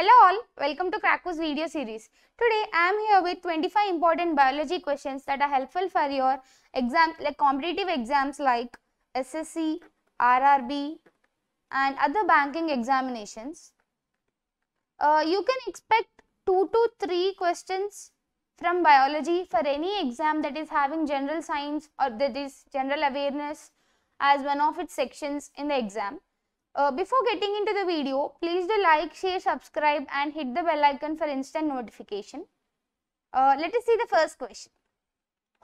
Hello all, welcome to Krakow's video series. Today I am here with 25 important biology questions that are helpful for your exam like competitive exams like SSC, RRB and other banking examinations. Uh, you can expect 2 to 3 questions from biology for any exam that is having general science or that is general awareness as one of its sections in the exam. Uh, before getting into the video, please do like, share, subscribe and hit the bell icon for instant notification. Uh, let us see the first question.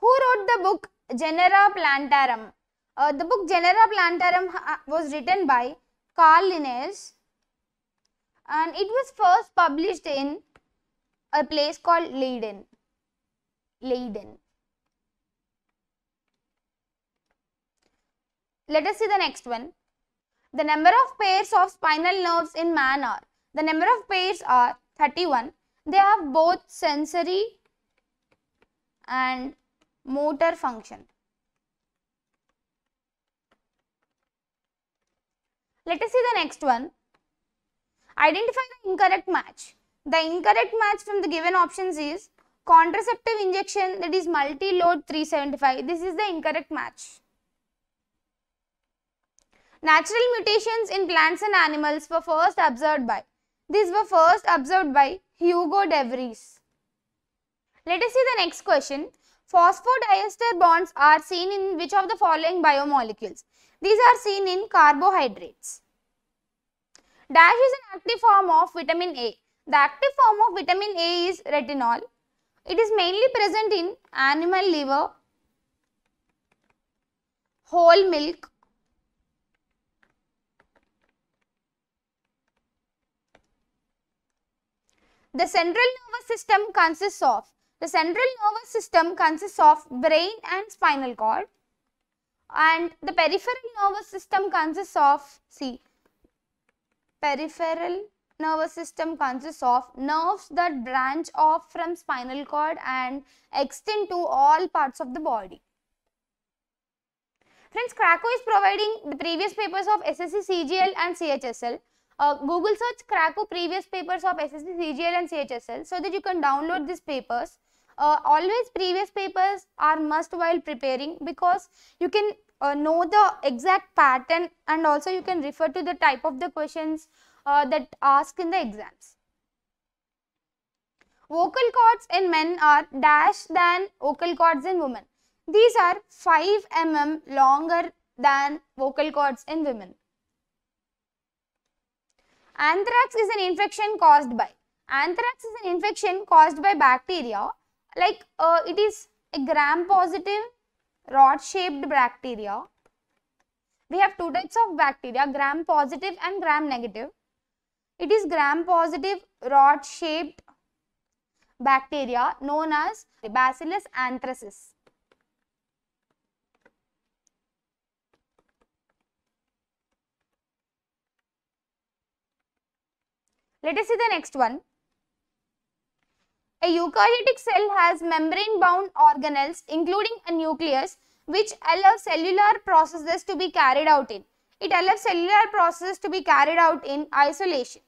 Who wrote the book Genera Plantarum? Uh, the book Genera Plantarum uh, was written by Carl Linnaeus and it was first published in a place called Leiden. Leiden. Let us see the next one. The number of pairs of spinal nerves in man are, the number of pairs are 31. They have both sensory and motor function. Let us see the next one. Identify the incorrect match. The incorrect match from the given options is contraceptive injection that is multi-load 375. This is the incorrect match. Natural mutations in plants and animals were first observed by. These were first observed by Hugo de Vries. Let us see the next question. Phosphodiester bonds are seen in which of the following biomolecules? These are seen in carbohydrates. Dash is an active form of vitamin A. The active form of vitamin A is retinol. It is mainly present in animal liver, whole milk, The central nervous system consists of the central nervous system consists of brain and spinal cord and the peripheral nervous system consists of see peripheral nervous system consists of nerves that branch off from spinal cord and extend to all parts of the body. Friends, Krakow is providing the previous papers of SSC, CGL and CHSL. Uh, Google search Krakow previous papers of SSC, CGL and CHSL so that you can download these papers. Uh, always previous papers are must while preparing because you can uh, know the exact pattern and also you can refer to the type of the questions uh, that ask in the exams. Vocal cords in men are dash than vocal cords in women. These are 5 mm longer than vocal cords in women. Anthrax is an infection caused by. Anthrax is an infection caused by bacteria like uh, it is a gram-positive rod-shaped bacteria. We have two types of bacteria, gram-positive and gram-negative. It is gram-positive rod-shaped bacteria known as Bacillus anthracis. Let us see the next one. A eukaryotic cell has membrane bound organelles including a nucleus which allow cellular processes to be carried out in. It allows cellular processes to be carried out in isolation.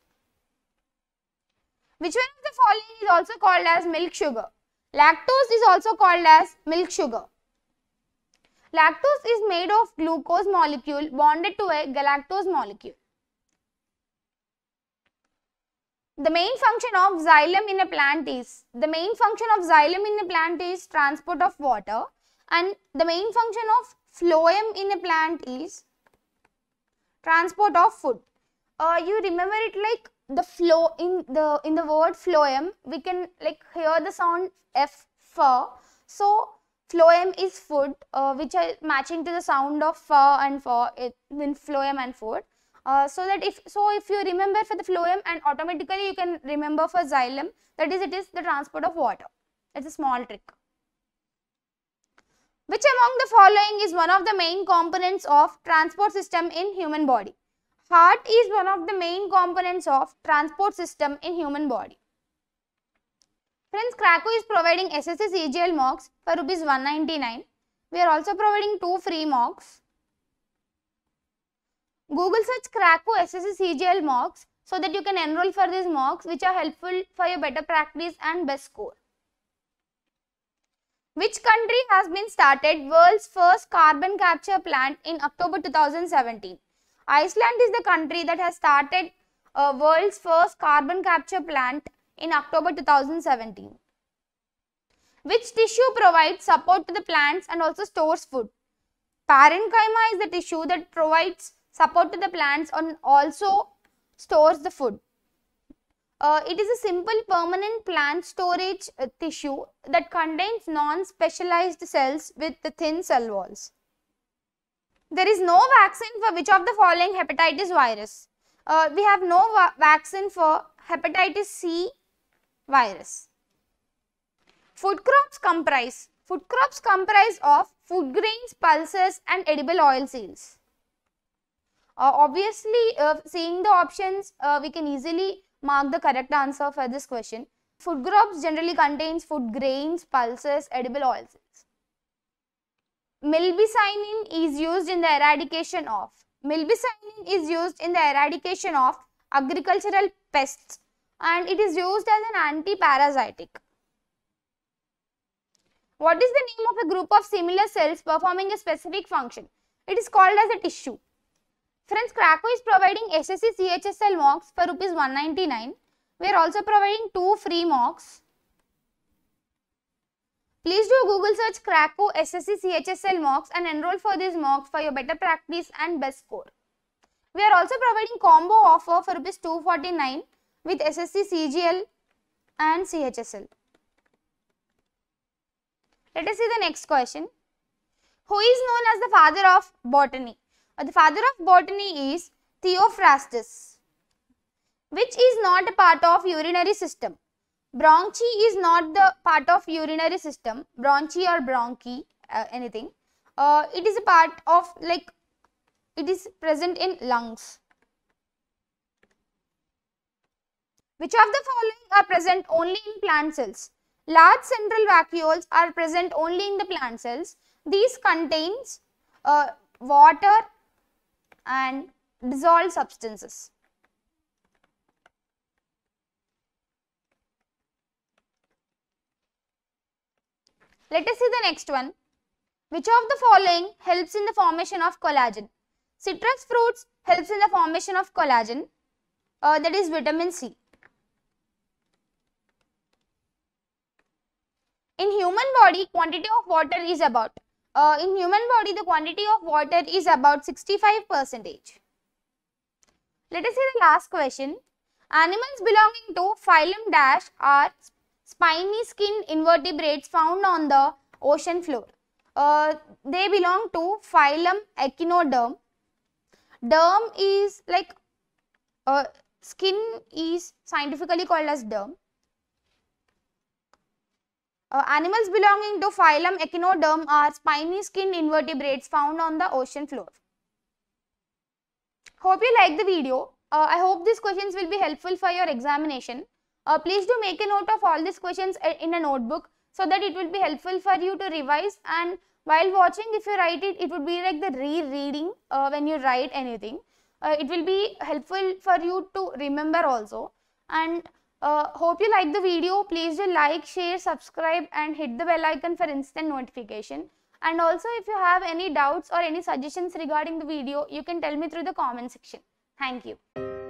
Which one of the following is also called as milk sugar? Lactose is also called as milk sugar. Lactose is made of glucose molecule bonded to a galactose molecule. The main function of xylem in a plant is, the main function of xylem in a plant is transport of water and the main function of phloem in a plant is transport of food. Uh, you remember it like the flow in the in the word phloem we can like hear the sound f fur. So phloem is food uh, which are matching to the sound of fur and fur it phloem and food uh, so that if so if you remember for the phloem and automatically you can remember for xylem that is it is the transport of water it's a small trick which among the following is one of the main components of transport system in human body heart is one of the main components of transport system in human body friends krakow is providing ssc cgl mocks for rupees 199 we are also providing two free mocks Google search Krakow SSC CGL mocks so that you can enroll for these mocks which are helpful for your better practice and best score. Which country has been started world's first carbon capture plant in October 2017? Iceland is the country that has started uh, world's first carbon capture plant in October 2017. Which tissue provides support to the plants and also stores food? Parenchyma is the tissue that provides support to the plants and also stores the food. Uh, it is a simple permanent plant storage uh, tissue that contains non-specialized cells with the thin cell walls. There is no vaccine for which of the following hepatitis virus? Uh, we have no va vaccine for hepatitis C virus. Food crops comprise. Food crops comprise of food grains, pulses and edible oil seeds. Uh, obviously, uh, seeing the options, uh, we can easily mark the correct answer for this question. Food crops generally contains food grains, pulses, edible oils. Milbicinin is used in the eradication of. Milbicinin is used in the eradication of agricultural pests and it is used as an anti-parasitic. What is the name of a group of similar cells performing a specific function? It is called as a tissue. Friends, Krakow is providing SSC CHSL mocks for rupees 199. We are also providing two free mocks. Please do Google search Krakow SSC CHSL mocks and enroll for these mocks for your better practice and best score. We are also providing combo offer for rupees 249 with SSC CGL and CHSL. Let us see the next question. Who is known as the father of botany? Uh, the father of botany is Theophrastus, which is not a part of urinary system. Bronchi is not the part of urinary system, bronchi or bronchi, uh, anything. Uh, it is a part of like, it is present in lungs. Which of the following are present only in plant cells? Large central vacuoles are present only in the plant cells. These contains uh, water and dissolved substances. Let us see the next one. Which of the following helps in the formation of collagen? Citrus fruits helps in the formation of collagen uh, that is vitamin C. In human body, quantity of water is about uh, in human body the quantity of water is about 65 percentage. Let us see the last question. Animals belonging to phylum dash are spiny skinned invertebrates found on the ocean floor. Uh, they belong to phylum Echinoderm. Derm is like uh, skin is scientifically called as derm. Uh, animals belonging to phylum Echinoderm are spiny skinned invertebrates found on the ocean floor. Hope you like the video. Uh, I hope these questions will be helpful for your examination. Uh, please do make a note of all these questions in a notebook so that it will be helpful for you to revise and while watching if you write it, it would be like the re-reading uh, when you write anything. Uh, it will be helpful for you to remember also and uh, hope you like the video. Please do like, share, subscribe and hit the bell icon for instant notification. And also if you have any doubts or any suggestions regarding the video, you can tell me through the comment section. Thank you.